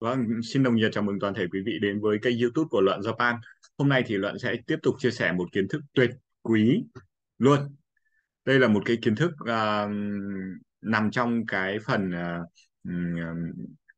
Vâng, xin đồng nhiệt chào mừng toàn thể quý vị đến với kênh YouTube của Luận Japan. Hôm nay thì Luận sẽ tiếp tục chia sẻ một kiến thức tuyệt quý luôn. Đây là một cái kiến thức uh, nằm trong cái phần uh,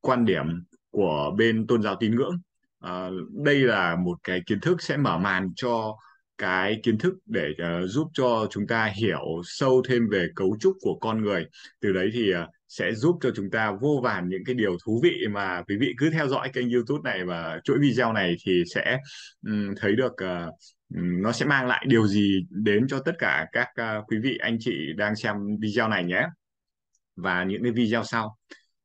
quan điểm của bên tôn giáo tín ngưỡng. Uh, đây là một cái kiến thức sẽ mở màn cho cái kiến thức để uh, giúp cho chúng ta hiểu sâu thêm về cấu trúc của con người. Từ đấy thì uh, sẽ giúp cho chúng ta vô vàn những cái điều thú vị mà quý vị cứ theo dõi kênh YouTube này và chuỗi video này thì sẽ um, thấy được uh, nó sẽ mang lại điều gì đến cho tất cả các uh, quý vị anh chị đang xem video này nhé và những cái video sau.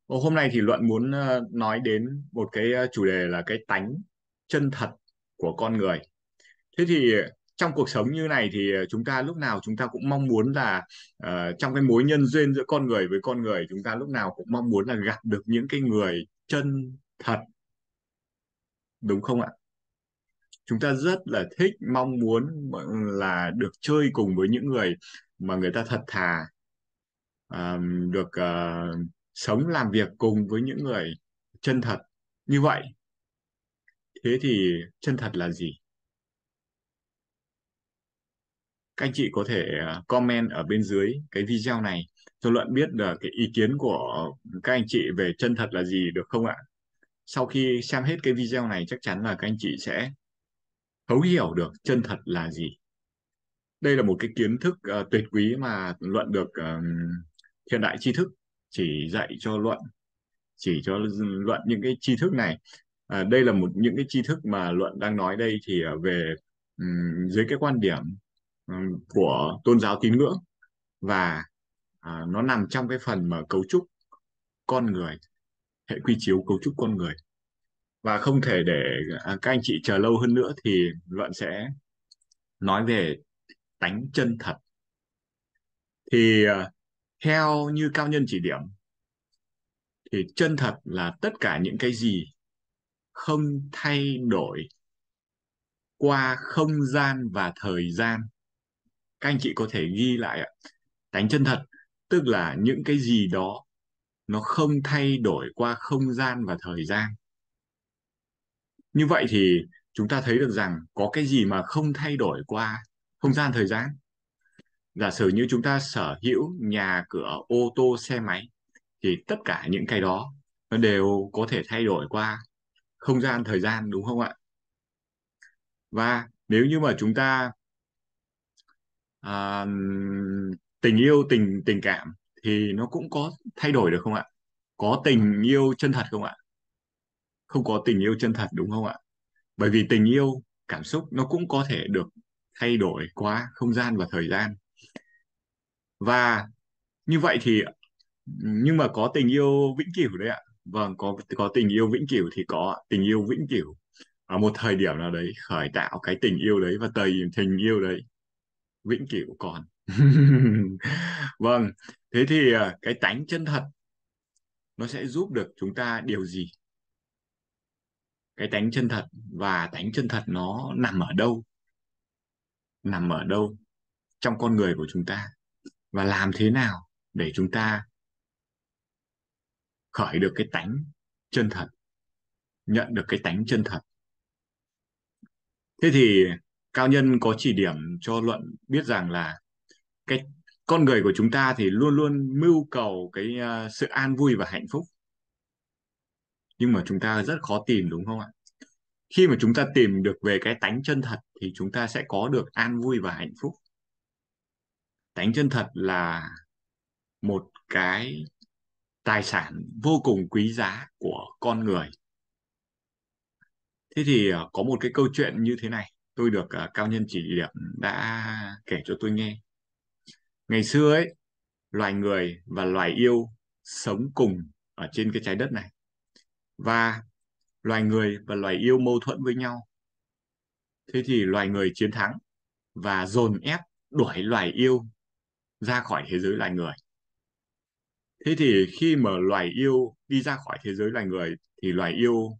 Ô, ờ, hôm nay thì luận muốn uh, nói đến một cái chủ đề là cái tánh chân thật của con người. Thế thì trong cuộc sống như này thì ờ, chúng ta lúc nào chúng ta cũng mong muốn là uh, trong cái mối nhân duyên giữa con người với con người chúng ta lúc nào cũng mong muốn là gặp được những cái người chân thật đúng không ạ chúng ta rất là thích mong muốn là được chơi cùng với những người mà người ta thật thà uh, được uh, sống làm việc cùng với những người chân thật như vậy thế thì chân thật là gì các anh chị có thể à, comment ở bên dưới cái video này cho luận biết là cái ý kiến của các anh chị về chân thật là gì được không ạ sau khi xem hết cái video này chắc chắn là các anh chị sẽ thấu hiểu được chân thật là gì đây là một cái kiến thức uh, tuyệt quý mà luận được uh, hiện đại tri thức chỉ dạy cho luận chỉ cho luận những cái tri thức này à, đây là một những cái tri thức mà luận đang nói đây thì về um, dưới cái quan điểm Ừ, của tôn giáo tín ngưỡng và à, nó nằm trong cái phần mà cấu trúc con người hệ quy chiếu cấu trúc con người và không thể để à, các anh chị chờ lâu hơn nữa thì luận sẽ nói về tánh chân thật thì à, theo như cao nhân chỉ điểm thì chân thật là tất cả những cái gì không thay đổi qua không gian và thời gian các anh chị có thể ghi lại ạ đánh chân thật tức là những cái gì đó nó không thay đổi qua không gian và thời gian như vậy thì chúng ta thấy được rằng có cái gì mà không thay đổi qua không gian thời gian giả sử như chúng ta sở hữu nhà cửa ô tô xe máy thì tất cả những cái đó nó đều có thể thay đổi qua không gian thời gian đúng không ạ và nếu như mà chúng ta à, tình yêu tình tình cảm thì nó cũng có thay đổi được không ạ có tình yêu chân thật không ạ không có tình yêu chân thật đúng không ạ bởi vì tình yêu cảm xúc nó cũng có thể được thay đổi qua không gian và thời gian và như vậy thì nhưng mà có tình yêu vĩnh cửu đấy ạ vâng có có tình yêu vĩnh cửu thì có tình yêu vĩnh cửu ở một thời điểm nào đấy khởi tạo cái tình yêu đấy và tình tình yêu đấy vĩnh cửu còn vâng thế thì à, cái tánh chân thật nó sẽ giúp được chúng ta điều gì cái tánh chân thật và tánh chân thật nó nằm ở đâu nằm ở đâu trong con người của chúng ta và làm thế nào để chúng ta khởi được cái tánh chân thật nhận được cái tánh chân thật thế thì cao nhân có chỉ điểm cho luận biết rằng là cái con người của chúng ta thì luôn luôn mưu cầu cái uh, sự an vui và hạnh phúc nhưng mà chúng ta rất khó tìm đúng không ạ khi mà chúng ta tìm được về cái tánh chân thật thì chúng ta sẽ có được an vui và hạnh phúc tánh chân thật là một cái tài sản vô cùng quý giá của con người thế thì ờ, có một cái câu chuyện như thế này tôi được uh, cao nhân chỉ điểm đã kể cho tôi nghe ngày xưa ấy loài người và loài yêu sống cùng ở trên cái trái đất này và loài người và loài yêu mâu thuẫn với nhau thế thì loài người chiến thắng và dồn ép đuổi loài yêu ra khỏi thế giới loài người thế thì khi mà loài yêu đi ra khỏi thế giới loài người thì loài yêu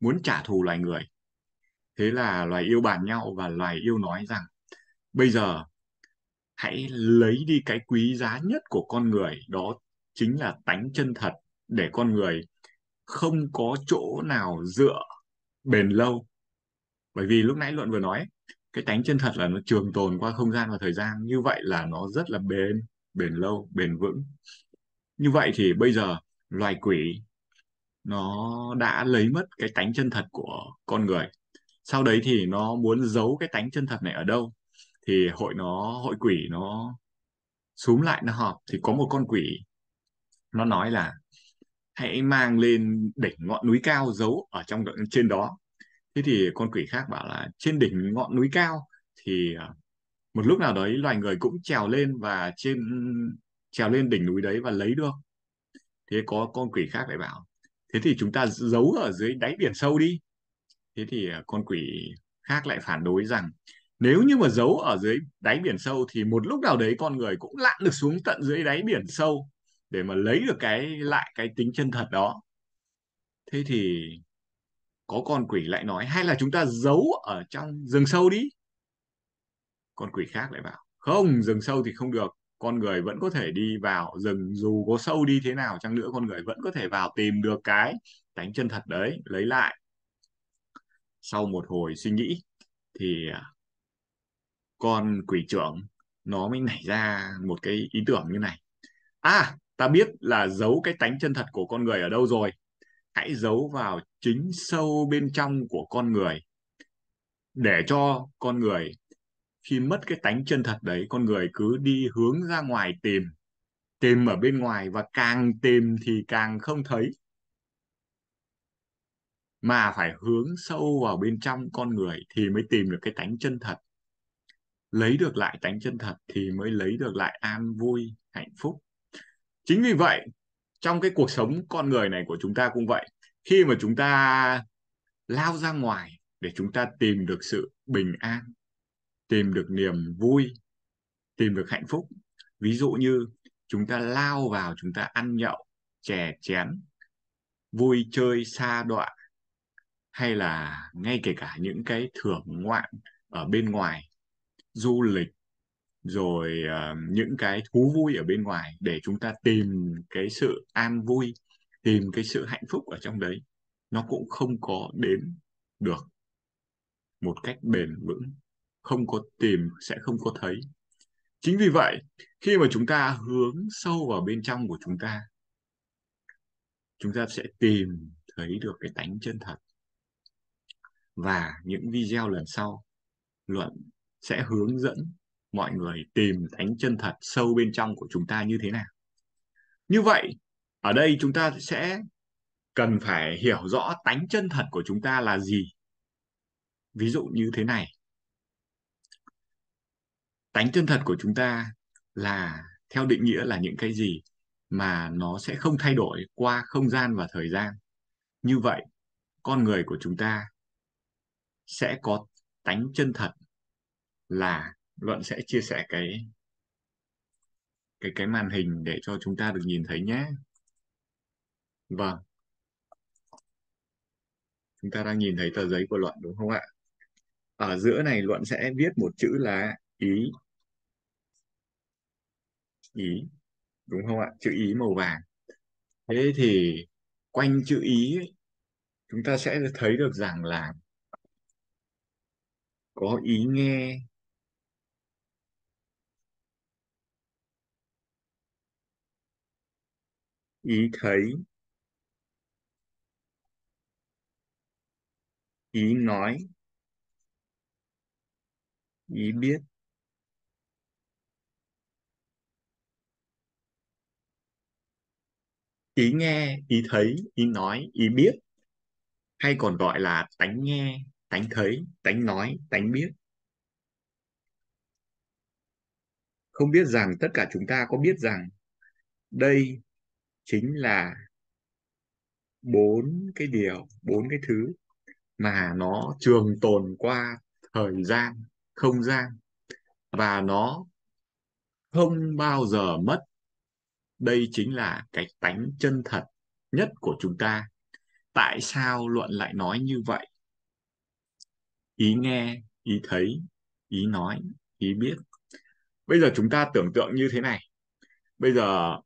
muốn trả thù loài người thế là loài yêu bàn nhau và loài yêu nói rằng bây giờ hãy lấy đi cái quý giá nhất của con người đó chính là tánh chân thật để con người không có chỗ nào dựa bền lâu bởi vì lúc nãy luận vừa nói cái tánh chân thật là nó trường tồn qua không gian và thời gian như vậy là nó rất là bền bền lâu bền vững như vậy thì bây giờ loài quỷ nó đã lấy mất cái tánh chân thật của con người sau đấy thì nó muốn giấu cái tánh chân thật này ở đâu thì hội nó hội quỷ nó xúm lại nó họp thì có một con quỷ nó nói là hãy mang lên đỉnh ngọn núi cao giấu ở trong trên đó thế thì con quỷ khác bảo là trên đỉnh ngọn núi cao thì ờ, một lúc nào đấy loài người cũng trèo lên và trên trèo lên đỉnh núi đấy và lấy được thế có con quỷ khác lại bảo thế thì chúng ta giấu ở dưới đáy biển sâu đi thế thì à, con quỷ khác lại phản đối rằng nếu như mà giấu ở dưới đáy biển sâu thì một lúc nào đấy con người cũng lặn được xuống tận dưới đáy biển sâu để mà lấy được cái lại cái tính chân thật đó thế thì có con quỷ lại nói hay là chúng ta giấu ở trong rừng sâu đi con quỷ khác lại bảo không rừng sâu thì không được con người vẫn có thể đi vào rừng dù có sâu đi thế nào chăng nữa con người vẫn có thể vào tìm được cái tánh chân thật đấy lấy lại sau một hồi suy nghĩ thì à, con quỷ trưởng nó mới nảy ra một cái ý tưởng như này à ta biết là giấu cái tánh chân thật của con người ở đâu rồi hãy giấu vào chính sâu bên trong của con người để cho con người khi mất cái tánh chân thật đấy con người cứ đi hướng ra ngoài tìm tìm ở bên ngoài và càng tìm thì càng không thấy mà phải hướng sâu vào bên trong con người thì mới tìm được cái tánh chân thật lấy được lại tánh chân thật thì mới lấy được lại an vui hạnh phúc chính vì vậy trong cái cuộc sống con người này của chúng ta cũng vậy khi mà chúng ta lao ra ngoài để chúng ta tìm được sự bình an tìm được niềm vui tìm được hạnh phúc ví dụ như chúng ta lao vào chúng ta ăn nhậu chè chén vui chơi xa đoạn hay là ngay kể cả những cái thưởng ngoạn ở bên ngoài du lịch rồi uh, những cái thú vui ở bên ngoài để chúng ta tìm cái sự an vui tìm cái sự hạnh phúc ở trong đấy nó cũng không có đến được một cách bền vững không có tìm sẽ không có thấy chính vì vậy khi mà chúng ta hướng sâu vào bên trong của chúng ta chúng ta sẽ tìm thấy được cái tánh chân thật và những video lần sau luận sẽ hướng dẫn mọi người tìm thánh chân thật sâu bên trong của chúng ta như thế nào như vậy ở đây chúng ta sẽ cần phải hiểu rõ tánh chân thật của chúng ta là gì ví dụ như thế này tánh chân thật của chúng ta là theo định nghĩa là những cái gì mà nó sẽ không thay đổi qua không gian và thời gian như vậy con người của chúng ta sẽ có tánh chân thật là luận sẽ chia sẻ cái cái cái màn hình để cho chúng ta được nhìn thấy nhé vâng chúng ta đang nhìn thấy tờ giấy của luận đúng không ạ ở giữa này luận sẽ viết một chữ là ý ý đúng không ạ chữ ý màu vàng thế thì quanh chữ ý chúng ta sẽ thấy được rằng là có ý nghe ý thấy ý nói ý biết ý nghe ý thấy ý nói ý biết hay còn gọi là tánh nghe tánh thấy tánh nói tánh biết không biết rằng tất cả chúng ta có biết rằng đây chính là bốn cái điều bốn cái thứ mà nó trường tồn qua thời gian không gian và nó không bao giờ mất đây chính là cái tánh chân thật nhất của chúng ta tại sao luận lại nói như vậy ý nghe ý thấy ý nói ý biết bây giờ chúng ta tưởng tượng như thế này bây giờ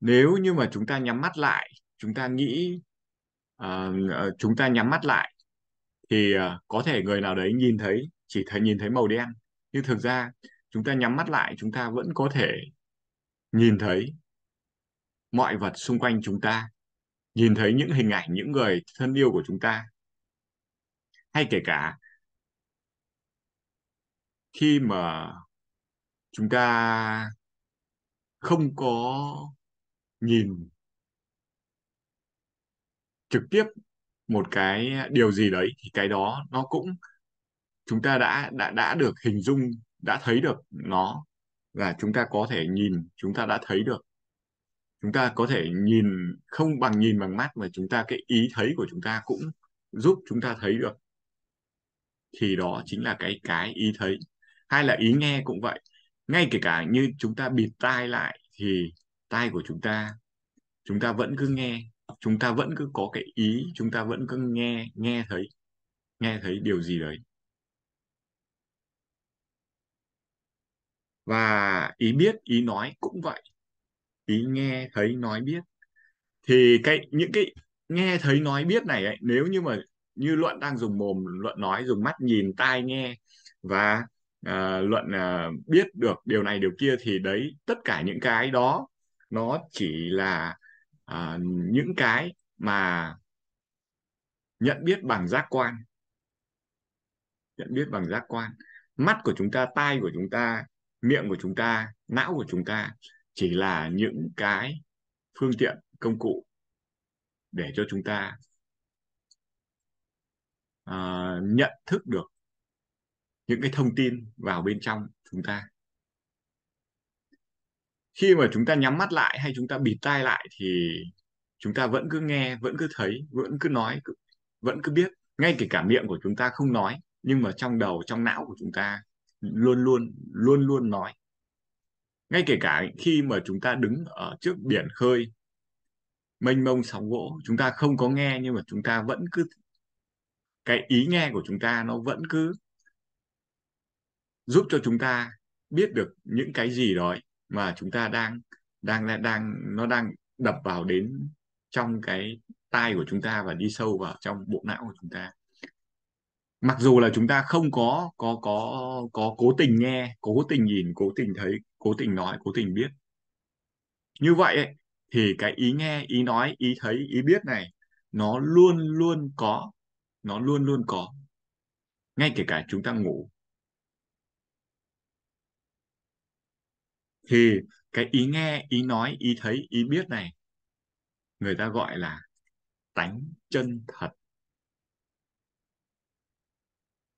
nếu như mà chúng ta nhắm mắt lại chúng ta nghĩ uh, chúng ta nhắm mắt lại thì uh, có thể người nào đấy nhìn thấy chỉ thấy nhìn thấy màu đen nhưng thực ra chúng ta nhắm mắt lại chúng ta vẫn có thể nhìn thấy mọi vật xung quanh chúng ta nhìn thấy những hình ảnh những người thân yêu của chúng ta hay kể cả khi mà chúng ta không có nhìn trực tiếp một cái điều gì đấy thì cái đó nó cũng chúng ta đã đã đã được hình dung đã thấy được nó và chúng ta có thể nhìn chúng ta đã thấy được chúng ta có thể nhìn không bằng nhìn bằng mắt mà chúng ta cái ý thấy của chúng ta cũng giúp chúng ta thấy được thì đó chính là cái cái ý thấy hay là ý nghe cũng vậy ngay kể cả như chúng ta bịt tai lại thì tai của chúng ta chúng ta vẫn cứ nghe chúng ta vẫn cứ có cái ý chúng ta vẫn cứ nghe nghe thấy nghe thấy điều gì đấy và ý biết ý nói cũng vậy ý nghe thấy nói biết thì cái những cái nghe thấy nói biết này ấy, nếu như mà như luận đang dùng mồm luận nói dùng mắt nhìn tai nghe và à, luận à, biết được điều này điều kia thì đấy tất cả những cái đó nó chỉ là à, những cái mà nhận biết bằng giác quan nhận biết bằng giác quan mắt của chúng ta tai của chúng ta miệng của chúng ta não của chúng ta chỉ là những cái phương tiện công cụ để cho chúng ta nhận thức được những cái thông tin vào bên trong chúng ta khi mà chúng ta nhắm mắt lại hay chúng ta bịt tai lại thì chúng ta vẫn cứ nghe vẫn cứ thấy vẫn cứ nói vẫn cứ biết ngay kể cả miệng của chúng ta không nói nhưng mà trong đầu trong não của chúng ta luôn luôn luôn luôn nói ngay kể cả khi mà chúng ta đứng ở trước biển khơi mênh mông sóng gỗ chúng ta không có nghe nhưng mà chúng ta vẫn cứ cái ý nghe của chúng ta nó vẫn cứ giúp cho chúng ta biết được những cái gì đó mà chúng ta đang đang đang nó đang đập vào đến trong cái tai của chúng ta và đi sâu vào trong bộ não của chúng ta mặc dù là chúng ta không có có có có cố tình nghe cố tình nhìn cố tình thấy cố tình nói cố tình biết như vậy ấy, thì cái ý nghe ý nói ý thấy ý biết này nó luôn luôn có nó luôn luôn có ngay kể cả chúng ta ngủ thì cái ý nghe ý nói ý thấy ý biết này người ta gọi là tánh chân thật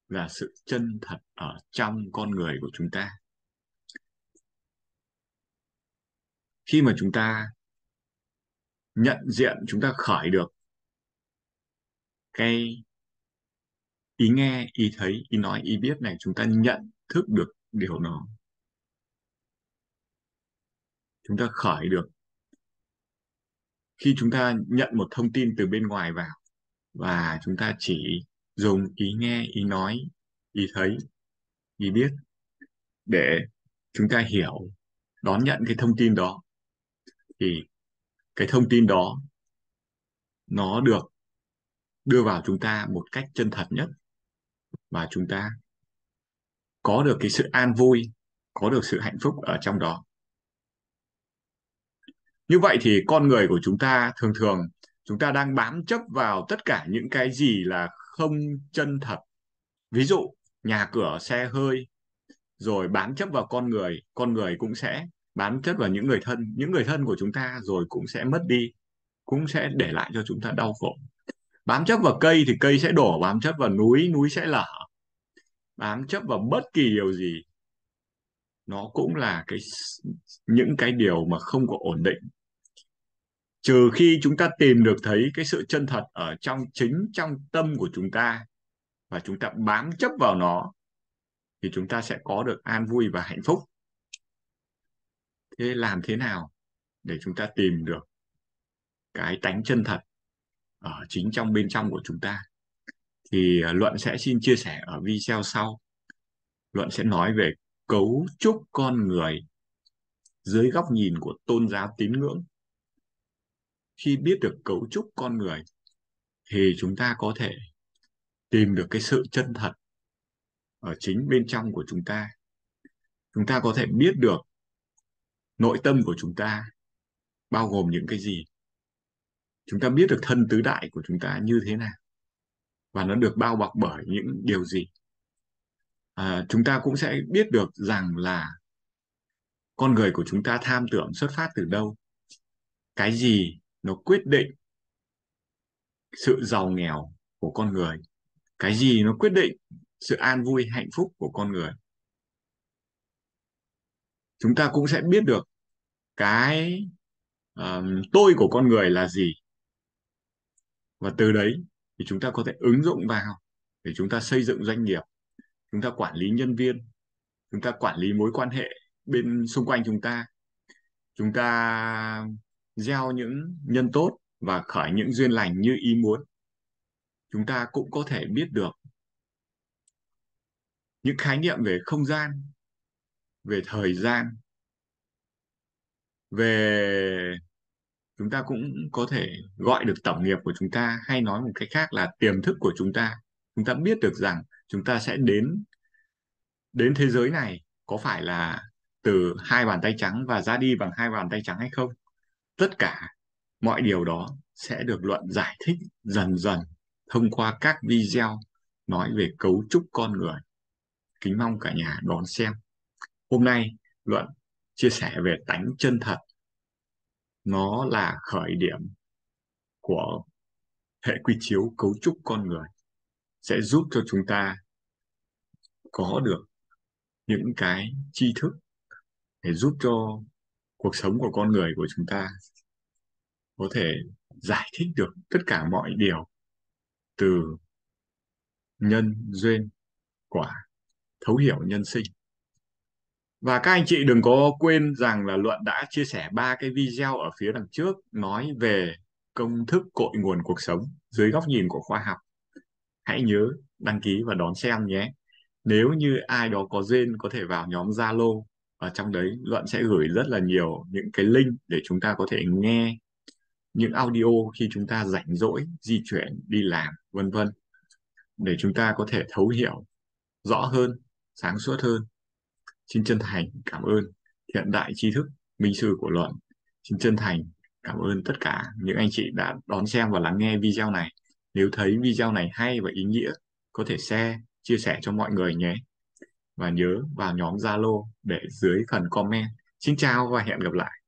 là sự chân thật ở trong con người của chúng ta khi mà chúng ta nhận diện chúng ta khởi được cái ý nghe ý thấy ý nói ý biết này chúng ta nhận thức được điều nó chúng ta khởi được khi chúng ta nhận một thông tin từ bên ngoài vào và chúng ta chỉ dùng ý nghe ý nói ý thấy ý biết để chúng ta hiểu đón nhận cái thông tin đó thì cái thông tin đó nó được đưa vào chúng ta một cách chân thật nhất mà chúng ta có được cái sự an vui có được sự hạnh phúc ở trong đó như vậy thì con người của chúng ta thường thường chúng ta đang bám chấp vào tất cả những cái gì là không chân thật ví dụ nhà cửa xe hơi rồi bám chấp vào con người con người cũng sẽ bám chấp vào những người thân những người thân của chúng ta rồi cũng sẽ mất đi cũng sẽ để lại cho chúng ta đau khổ bám chấp vào cây thì cây sẽ đổ bám chấp vào núi núi sẽ lở bám chấp vào bất kỳ điều gì nó cũng là cái những cái điều mà không có ổn định trừ khi chúng ta tìm được thấy cái sự chân thật ở trong chính trong tâm của chúng ta và chúng ta bám chấp vào nó thì chúng ta sẽ có được an vui và hạnh phúc thế làm thế nào để chúng ta tìm được cái tánh chân thật ở chính trong bên trong của chúng ta thì à, luận sẽ xin chia sẻ ở video sau luận sẽ nói về cấu trúc con người dưới góc nhìn của tôn giáo tín ngưỡng khi biết được cấu trúc con người thì chúng ta có thể tìm được cái sự chân thật ở chính bên trong của chúng ta chúng ta có thể biết được nội tâm của chúng ta bao gồm những cái gì chúng ta biết được thân tứ đại của chúng ta như thế nào và nó được bao bọc bởi những điều gì à, chúng ta cũng sẽ biết được rằng là con người của chúng ta tham tưởng xuất phát từ đâu cái gì nó quyết định sự giàu nghèo của con người cái gì nó quyết định sự an vui hạnh phúc của con người chúng ta cũng sẽ biết được cái uh, tôi của con người là gì và từ đấy thì chúng ta có thể ứng dụng vào để chúng ta xây dựng doanh nghiệp chúng ta quản lý nhân viên chúng ta quản lý mối quan hệ bên xung quanh chúng ta chúng ta gieo những nhân tốt và khởi những duyên lành như ý muốn chúng ta cũng có thể biết được những khái niệm về không gian về thời gian về chúng ta cũng có thể gọi được tổng nghiệp của chúng ta hay nói một cách khác là tiềm thức của chúng ta chúng ta biết được rằng chúng ta sẽ đến đến thế giới này có phải là từ hai bàn tay trắng và ra đi bằng hai bàn tay trắng hay không tất cả mọi điều đó sẽ được luận giải thích dần dần thông qua các video nói về cấu trúc con người kính mong cả nhà đón xem hôm nay luận chia sẻ về tánh chân thật nó là khởi điểm của hệ quy chiếu cấu trúc con người sẽ giúp cho chúng ta có được những cái tri thức để giúp cho cuộc sống của con người của chúng ta có thể giải thích được tất cả mọi điều từ nhân duyên quả thấu hiểu nhân sinh và các anh chị đừng có quên rằng là Luận đã chia sẻ ba cái video ở phía đằng trước nói về công thức cội nguồn cuộc sống dưới góc nhìn của khoa học. Hãy nhớ đăng ký và đón xem nhé. Nếu như ai đó có duyên có thể vào nhóm Zalo ở trong đấy Luận sẽ gửi rất là nhiều những cái link để chúng ta có thể nghe những audio khi chúng ta rảnh rỗi, di chuyển, đi làm, vân vân để chúng ta có thể thấu hiểu rõ hơn, sáng suốt hơn Xin chân thành cảm ơn hiện đại tri thức minh sư của luận. Xin chân thành cảm ơn tất cả những anh chị đã đón xem và lắng nghe video này. Nếu thấy video này hay và ý nghĩa, có thể share, chia sẻ cho mọi người nhé. Và nhớ vào nhóm Zalo để dưới phần comment. Xin chào và hẹn gặp lại.